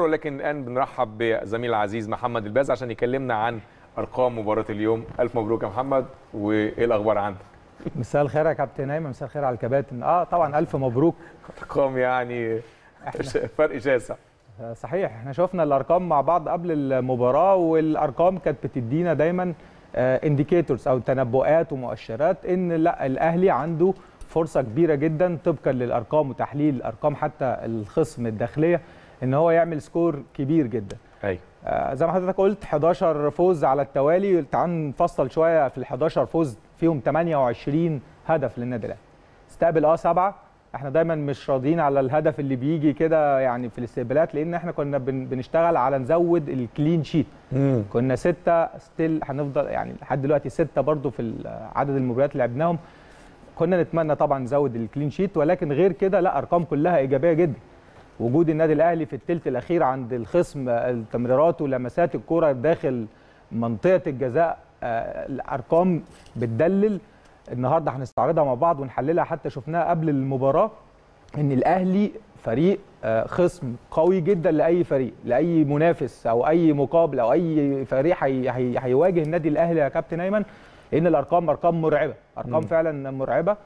بكره ولكن الان بنرحب بزميل العزيز محمد الباز عشان يكلمنا عن ارقام مباراه اليوم الف مبروك يا محمد وايه الاخبار عندك مساء الخير يا كابتن ايمن مساء الخير على الكباتن اه طبعا الف مبروك ارقام يعني فرق شاسع صحيح احنا شفنا الارقام مع بعض قبل المباراه والارقام كانت بتدينا دايما انديكيتورز آه، او تنبؤات ومؤشرات ان لا الاهلي عنده فرصه كبيره جدا طبقا للارقام وتحليل ارقام حتى الخصم الداخليه ان هو يعمل سكور كبير جدا ايوه آه زي ما حضرتك قلت 11 فوز على التوالي تعال نفصل شويه في ال 11 فوز فيهم 28 هدف للنادي الاهلي استقبل اه سبعه احنا دايما مش راضيين على الهدف اللي بيجي كده يعني في الاستقبالات لان احنا كنا بنشتغل على نزود الكلين شيت كنا سته ستيل هنفضل يعني لحد دلوقتي سته برضو في عدد المباريات اللي لعبناهم كنا نتمنى طبعا نزود الكلين شيت ولكن غير كده لا ارقام كلها ايجابيه جدا وجود النادي الاهلي في الثلث الاخير عند الخصم التمريرات ولمسات الكره داخل منطقه الجزاء آه، الارقام بتدلل النهارده هنستعرضها مع بعض ونحللها حتى شفناها قبل المباراه ان الاهلي فريق آه، خصم قوي جدا لاي فريق لاي منافس او اي مقابل او اي فريق هيواجه النادي الاهلي يا كابتن ايمن ان الارقام ارقام مرعبه ارقام م. فعلا مرعبه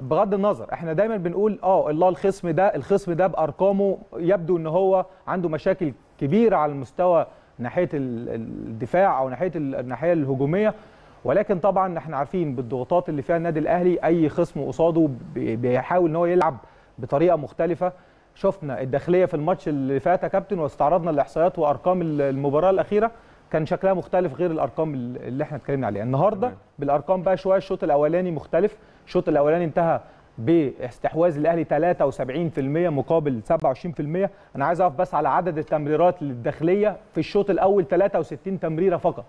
بغض النظر احنا دايما بنقول اه الله الخصم ده الخصم ده بارقامه يبدو ان هو عنده مشاكل كبيره على المستوى ناحيه الدفاع او ناحيه الناحيه الهجوميه ولكن طبعا احنا عارفين بالضغوطات اللي فيها النادي الاهلي اي خصم قصاده بيحاول ان هو يلعب بطريقه مختلفه شفنا الداخليه في الماتش اللي فات يا كابتن واستعرضنا الاحصائيات وارقام المباراه الاخيره كان شكلها مختلف غير الارقام اللي احنا اتكلمنا عليها النهارده بالارقام بقى شويه الشوط الاولاني مختلف الشوط الاولاني انتهى باستحواذ الاهلي 73% مقابل 27% انا عايز اقف بس على عدد التمريرات الداخليه في الشوط الاول 63 تمريره فقط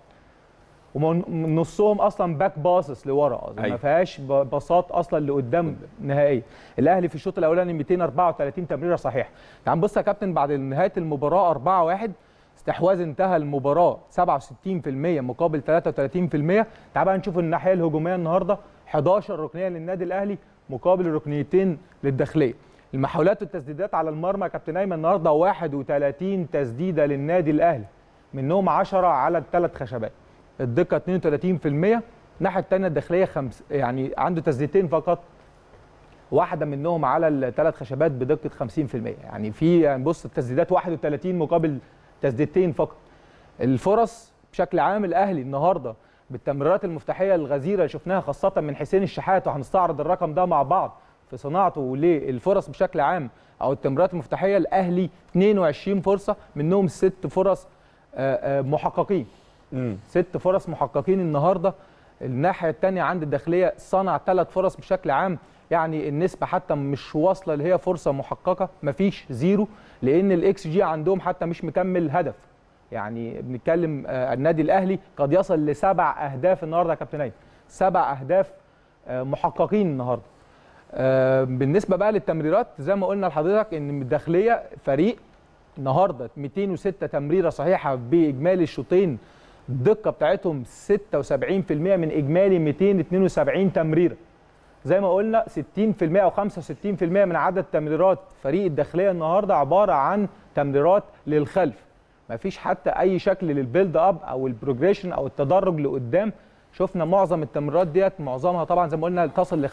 ونصهم اصلا باك باصص لورا أيوة. ما فيهاش باصات اصلا لقدام نهائيا الاهلي في الشوط الاولاني 234 تمريره صحيح تعال يعني بص يا كابتن بعد نهايه المباراه 4-1 استحواذ انتهى المباراه 67% مقابل 33% تعال بقى نشوف الناحيه الهجوميه النهارده 11 ركنيه للنادي الاهلي مقابل ركنيتين للداخليه المحاولات والتسديدات على المرمى يا كابتن ايمن النهارده 31 تسديده للنادي الاهلي منهم 10 على الثلاث خشبات الدقه 32% الناحيه الثانيه الداخليه خمس يعني عنده تسديدتين فقط واحده منهم على الثلاث خشبات بدقه 50% يعني في يعني بص التسديدات 31 مقابل تسديدتين فقط الفرص بشكل عام الاهلي النهارده بالتمريرات المفتاحيه الغزيره اللي شفناها خاصه من حسين الشحات وهنستعرض الرقم ده مع بعض في صناعته للفرص بشكل عام او التمريرات المفتاحيه الاهلي 22 فرصه منهم ست فرص آه، آه، محققين ست فرص محققين النهارده الناحيه الثانيه عند الداخليه صنع ثلاث فرص بشكل عام يعني النسبه حتى مش واصله اللي هي فرصه محققه مفيش زيرو لان الاكس جي عندهم حتى مش مكمل هدف يعني بنتكلم آه، النادي الاهلي قد يصل لسبع اهداف النهارده يا كابتن سبع اهداف آه، محققين النهارده آه، بالنسبه بقى للتمريرات زي ما قلنا لحضرتك ان الداخليه فريق النهارده 206 تمريره صحيحه باجمالي الشوطين الدقه بتاعتهم 76% من اجمالي 272 تمريره زي ما قلنا 60% او 65% من عدد تمريرات فريق الداخليه النهارده عباره عن تمريرات للخلف مفيش حتى اي شكل للبيلد اب او البروجريشن او التدرج لقدام شفنا معظم التمريرات ديت معظمها طبعا زي ما قلنا تصل ل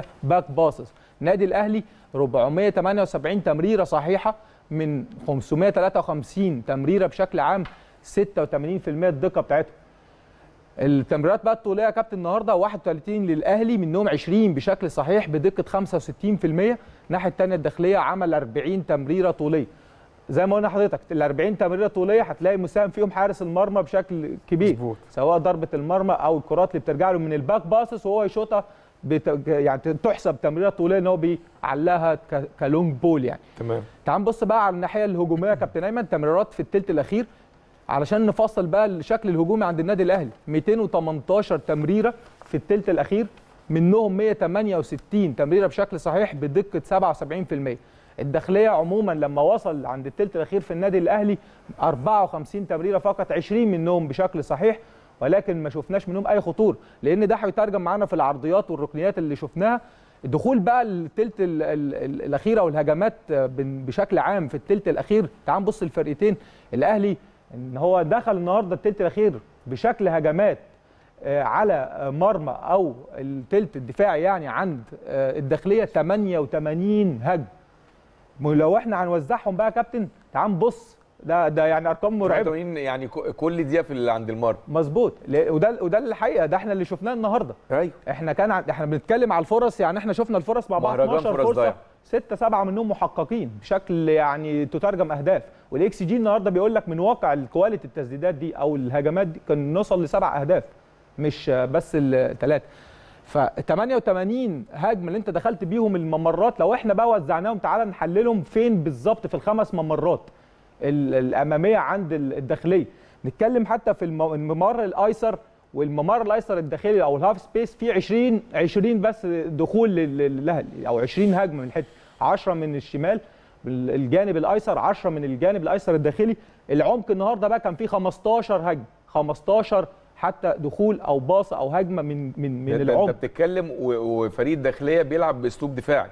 65% باك باسس نادي الاهلي 478 تمريره صحيحه من 553 تمريره بشكل عام 86% الدقه بتاعتهم التمريرات بقى الطوليه يا كابتن النهارده 31 للاهلي منهم 20 بشكل صحيح بدقه 65% الناحيه الثانيه الداخليه عمل 40 تمريره طوليه زي ما قلنا حضرتك ال 40 تمريره طوليه هتلاقي مساهم فيهم حارس المرمى بشكل كبير مزبوط. سواء ضربه المرمى او الكرات اللي بترجع له من الباك باسس وهو يشوطها بت... يعني تحسب تمريره طوليه ان هو بيعلقها ك... كلونج بول يعني تمام تعال نبص بقى على الناحيه الهجوميه يا كابتن ايمن تمريرات في الثلث الاخير علشان نفصل بقى الشكل الهجومي عند النادي الاهلي 218 تمريره في الثلث الاخير منهم 168 تمريره بشكل صحيح بدقه 77% الداخليه عموما لما وصل عند الثلث الاخير في النادي الاهلي 54 تمريره فقط 20 منهم بشكل صحيح ولكن ما شفناش منهم اي خطور لان ده هيترجم معانا في العرضيات والركنيات اللي شفناها دخول بقى الثلث الاخير او الهجمات بشكل عام في الثلث الاخير تعال نبص الفرقتين الاهلي ان هو دخل النهارده الثلث الاخير بشكل هجمات آه، على مرمى او الثلث الدفاعي يعني عند آه، الداخليه 88 هجم لو احنا هنوزعهم بقى يا كابتن تعال بص ده ده يعني ارقام مرعبه يعني كل دقيقه في اللي عند المرمى مظبوط وده وده الحقيقه ده احنا اللي شفناه النهارده ايوه احنا كان احنا بنتكلم على الفرص يعني احنا شفنا الفرص مع بعض 12 فرص فرصه ستة سبعة منهم محققين بشكل يعني تترجم اهداف والاكس جي النهارده بيقول لك من واقع الكواليتي التسديدات دي او الهجمات دي كان نوصل لسبع اهداف مش بس الثلاثه ف 88 هجمه اللي انت دخلت بيهم الممرات لو احنا بقى وزعناهم تعالى نحللهم فين بالظبط في الخمس ممرات الاماميه عند الداخليه نتكلم حتى في الممر الايسر والممر الايسر الداخلي او الهاف سبيس في 20 20 بس دخول للاهلي او 20 هجمه من حته 10 من الشمال الجانب الايسر 10 من الجانب الايسر الداخلي العمق النهارده بقى كان فيه 15 هجمه 15 حتى دخول او باصه او هجمه من من من العمق انت بتتكلم وفريق الداخليه بيلعب باسلوب دفاعي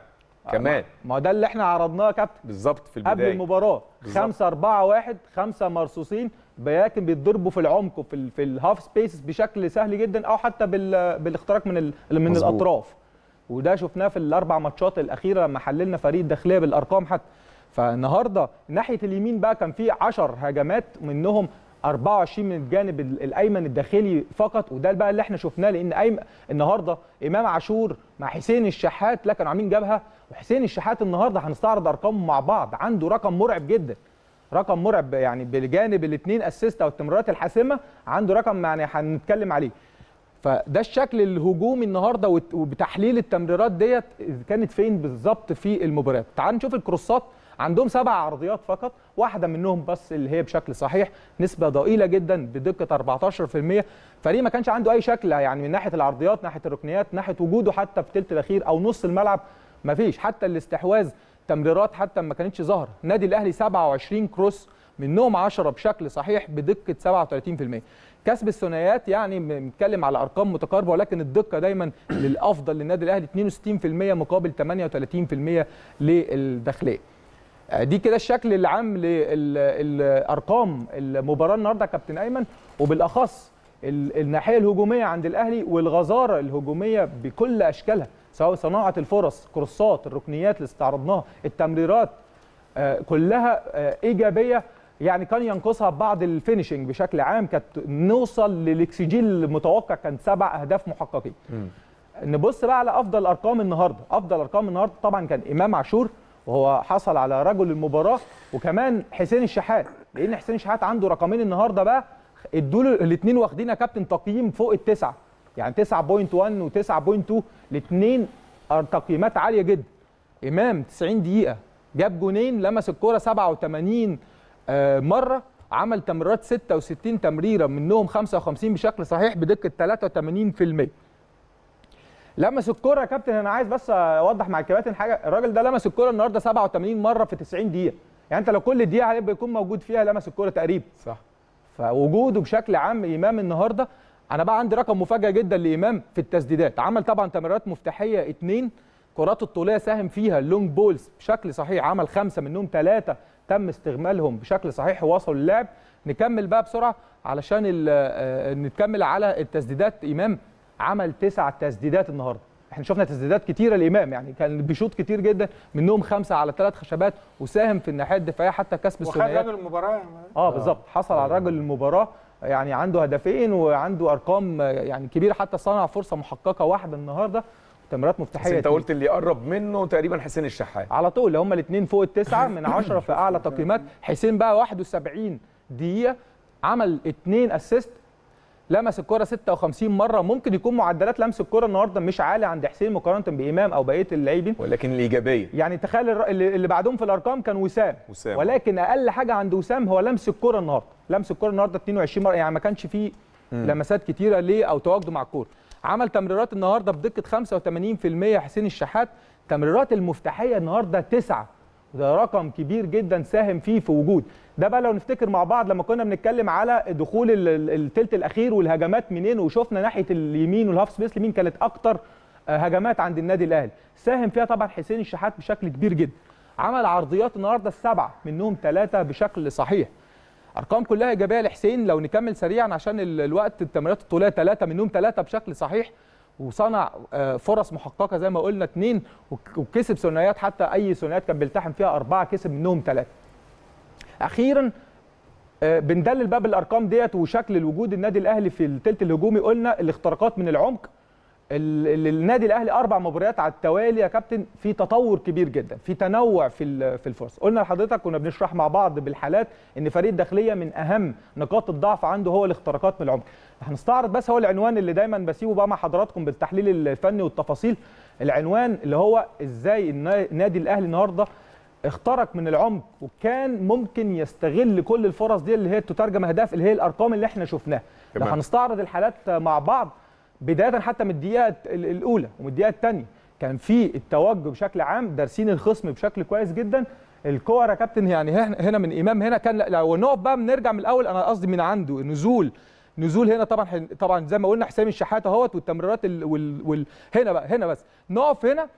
آه، كمان ما ده اللي احنا عرضناه يا كابتن بالظبط في البدايه قبل المباراه 5 4 1 5 مرصوصين لكن بيتضربوا في العمق وفي في الهاف سبيس بشكل سهل جدا او حتى بالاختراق من من مزبوط. الاطراف وده شفناه في الاربع ماتشات الاخيره لما حللنا فريق الداخليه بالارقام حتى فالنهارده ناحيه اليمين بقى كان في 10 هجمات منهم 24 من الجانب الايمن الداخلي فقط وده بقى اللي احنا شفناه لان ايمن النهارده امام عاشور مع حسين الشحات لا كانوا عاملين جبهه وحسين الشحات النهارده هنستعرض ارقامه مع بعض عنده رقم مرعب جدا رقم مرعب يعني بجانب الاثنين اسيست او التمريرات الحاسمه عنده رقم يعني هنتكلم عليه فده الشكل الهجومي النهارده وبتحليل التمريرات ديت كانت فين بالظبط في المباراه تعال نشوف الكروسات عندهم سبع عرضيات فقط واحده منهم بس اللي هي بشكل صحيح نسبه ضئيله جدا بدقه 14% فريق ما كانش عنده اي شكل يعني من ناحيه العرضيات ناحيه الركنيات ناحيه وجوده حتى في الثلث الاخير او نص الملعب مفيش حتى الاستحواذ تمريرات حتى ما كانتش ظاهره نادي الاهلي 27 كروس منهم 10 بشكل صحيح بدقه 37% كسب الثنائيات يعني بنتكلم على ارقام متقاربه ولكن الدقه دايما للافضل للنادي الاهلي 62% مقابل 38% للداخليه آه، دي كده الشكل العام للارقام المباراه النهارده كابتن ايمن وبالاخص الناحيه الهجوميه عند الاهلي والغزاره الهجوميه بكل اشكالها سواء صناعه الفرص كورسات الركنيات اللي استعرضناها التمريرات آه، كلها آه، ايجابيه يعني كان ينقصها بعض الفينشنج بشكل عام كانت نوصل للاكسجين المتوقع كان سبع اهداف محققين نبص بقى على افضل ارقام النهارده افضل ارقام النهارده طبعا كان امام عاشور وهو حصل على رجل المباراه وكمان حسين الشحات لان حسين الشحات عنده رقمين النهارده بقى ادوا له الاثنين واخدين يا كابتن تقييم فوق التسعه يعني 9.1 و9.2 الاثنين تقييمات عاليه جدا امام 90 دقيقه جاب جونين لمس الكوره 87 آه، مره عمل تمريرات 66 تمريره منهم 55 بشكل صحيح بدقه 83% لمس الكوره يا كابتن انا عايز بس اوضح مع الكباتن حاجه الراجل ده لمس الكوره النهارده 87 مره في 90 دقيقه يعني انت لو كل دقيقه هيبقى يكون موجود فيها لمس الكوره تقريبا صح فوجوده بشكل عام امام النهارده انا بقى عندي رقم مفاجئ جدا لامام في التسديدات عمل طبعا تمريرات مفتاحيه اثنين كرات الطوليه ساهم فيها اللونج بولز بشكل صحيح عمل خمسه منهم ثلاثه تم استغمالهم بشكل صحيح ووصلوا للعب نكمل بقى بسرعه علشان آه، نتكمل على التسديدات امام عمل تسع تسديدات النهارده احنا شفنا تسديدات كتيره لامام يعني كان بيشوط كتير جدا منهم خمسه على ثلاث خشبات وساهم في الناحيه الدفاعيه حتى كسب الثنائيات وخد رجل المباراه اه بالظبط حصل على آه. رجل المباراه يعني عنده هدفين وعنده ارقام يعني كبيره حتى صنع فرصه محققه واحده النهارده تمريرات مفتاحيه انت قلت اللي قرب منه تقريبا حسين الشحات على طول هما الاثنين فوق التسعه من عشره في اعلى تقييمات حسين بقى 71 دقيقه عمل اثنين اسيست لمس الكره 56 مره ممكن يكون معدلات لمس الكره النهارده مش عالي عند حسين مقارنه بامام او بقيه اللاعبين ولكن الايجابيه يعني تخيل اللي بعدهم في الارقام كان وسام, وسام. ولكن اقل حاجه عند وسام هو لمس الكره النهارده لمس الكره النهارده 22 مره يعني ما كانش فيه لمسات كتيره ليه او تواجده مع الكوره عمل تمريرات النهارده بدقه 85% حسين الشحات تمريرات المفتاحيه النهارده تسعه ده رقم كبير جدا ساهم فيه في وجود ده بقى لو نفتكر مع بعض لما كنا بنتكلم على دخول الثلث الاخير والهجمات منين وشفنا ناحيه اليمين والهاف سبيس اليمين كانت اكتر آه، هجمات عند النادي الاهلي ساهم فيها طبعا حسين الشحات بشكل كبير جدا عمل عرضيات النهارده السبعه منهم ثلاثه بشكل صحيح ارقام كلها ايجابيه لحسين لو نكمل سريعا عشان الوقت التمريرات الطوليه ثلاثه منهم ثلاثه بشكل صحيح وصنع آه، فرص محققه زي ما قلنا اثنين وكسب ثنائيات حتى اي ثنائيات كان بيلتحم فيها اربعه كسب منهم ثلاثه اخيرا آه، بندلل بقى بالارقام ديت وشكل الوجود النادي الاهلي في الثلث الهجومي قلنا الاختراقات من العمق النادي الاهلي اربع مباريات على التوالي يا كابتن في تطور كبير جدا في تنوع في في الفرص قلنا لحضرتك كنا بنشرح مع بعض بالحالات ان فريق الداخليه من اهم نقاط الضعف عنده هو الاختراقات من العمق هنستعرض بس هو العنوان اللي دايما بسيبه بقى مع حضراتكم بالتحليل الفني والتفاصيل العنوان اللي هو ازاي النادي الاهلي النهارده اخترق من العمق وكان ممكن يستغل كل الفرص دي اللي هي تترجم اهداف اللي هي الارقام اللي احنا شفناها هنستعرض الحالات مع بعض بدايه حتى من الدقيقه الاولى ومن الدقيقه الثانيه كان في التوجه بشكل عام دارسين الخصم بشكل كويس جدا الكور يا كابتن يعني هنا من امام هنا كان لو نقف بقى بنرجع من الاول انا قصدي من عنده نزول نزول هنا طبعا طبعا زي ما قلنا حسام الشحات اهوت والتمريرات وال... وال... هنا بقى هنا بس نقف هنا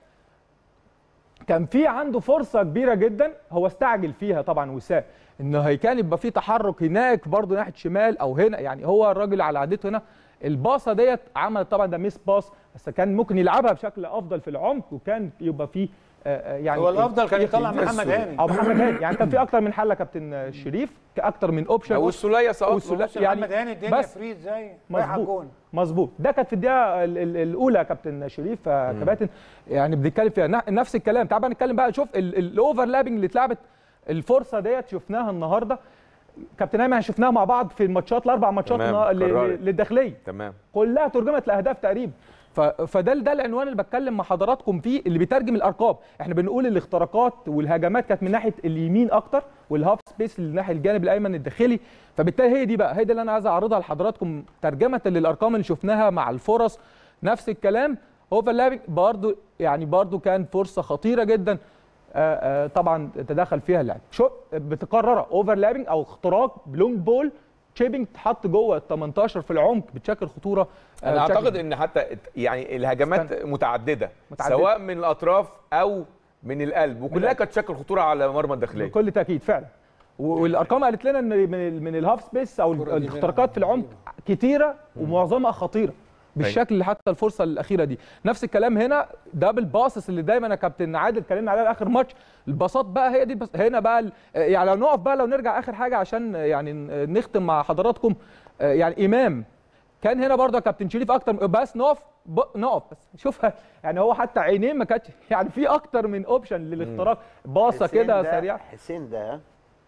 كان في عنده فرصه كبيره جدا هو استعجل فيها طبعا وسام ان كان يبقى في تحرك هناك برضه ناحيه شمال او هنا يعني هو الراجل على عادته هنا الباصه ديت عملت طبعا ده ميس باص بس كان ممكن يلعبها بشكل افضل في العمق وكان يبقى فيه آه، آه، يعني هو الافضل كان إيه؟ يطلع محمد هاني او محمد هاني يعني كان في اكتر من حل يا كابتن شريف اكتر من اوبشن والسوليه سقط والسوليه يعني محمد هاني الدنيا فريد زي مظبوط مظبوط ده كانت في الدقيقه الاولى يا كابتن شريف آه، كباتن يعني بنتكلم فيها نفس الكلام تعال بقى نتكلم بقى شوف الاوفرلابنج اللي اتلعبت الفرصه ديت شفناها النهارده كابتن ايمن شفناها مع بعض في الماتشات الاربع ماتشات للداخليه تمام كلها ترجمت لاهداف تقريبا فده ده العنوان اللي بتكلم مع حضراتكم فيه اللي بيترجم الارقام احنا بنقول الاختراقات والهجمات كانت من ناحيه اليمين اكتر والهاف سبيس ناحيه الجانب الايمن الداخلي فبالتالي هي دي بقى هي دي اللي انا عايز اعرضها لحضراتكم ترجمه للارقام اللي شفناها مع الفرص نفس الكلام اوفرلابنج برضو يعني برضو كان فرصه خطيره جدا آآ آآ طبعا تدخل فيها اللاعب شو بتقررها اوفرلابنج او اختراق لونج بول تشيبنج اتحط جوه ال 18 في العمق بتشكل خطوره آه، انا اعتقد ان حتى يعني الهجمات متعدده, متعددة. سواء من الاطراف او من القلب وكلها كانت تشكل خطوره على مرمى الداخليه بكل تاكيد فعلا والارقام قالت لنا ان من الهاف سبيس او الاختراقات في العمق كتيره ومعظمها خطيره بالشكل طيب. حتى الفرصه الاخيره دي نفس الكلام هنا دبل باسس اللي دايما يا كابتن عادل اتكلمنا عليها اخر ماتش الباصات بقى هي دي بس هنا بقى آه، يعني لو نقف بقى لو نرجع اخر حاجه عشان آه، يعني آه، نختم مع حضراتكم يعني امام كان هنا برضه يا كابتن شريف اكتر بس نقف نقف بس شوفها يعني هو حتى عينيه ما كانتش يعني في اكتر من اوبشن للاختراق باصه كده سريعه حسين ده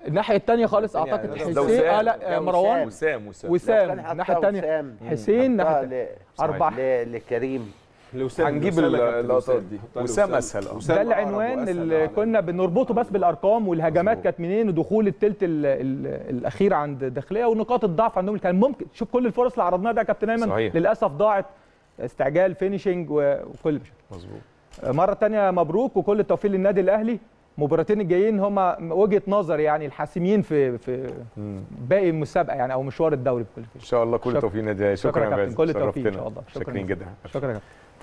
الناحيه الثانيه خالص يعني اعتقد حسين اه لا مروان وسام وسام وسام الناحيه الثانيه حسين ناحيه اربعه لكريم هنجيب اللقطات دي وسام اسهل ده العنوان اللي كنا بنربطه بس بالارقام والهجمات كانت منين ودخول الثلث الاخير عند داخليه ونقاط الضعف عندهم اللي كان ممكن تشوف كل الفرص اللي عرضناها ده يا كابتن ايمن للاسف ضاعت استعجال فينيشنج وكل مظبوط مره ثانيه مبروك وكل التوفيق للنادي الاهلي المباراتين الجايين هما وجهه نظر يعني الحاسمين في في باقي المسابقه يعني او مشوار الدوري بكل ان شاء الله كل توفيق نادي آية. شكرا يا كابتن كل التوفيق ان شاء الله شكرا جدا شكرا يا كابتن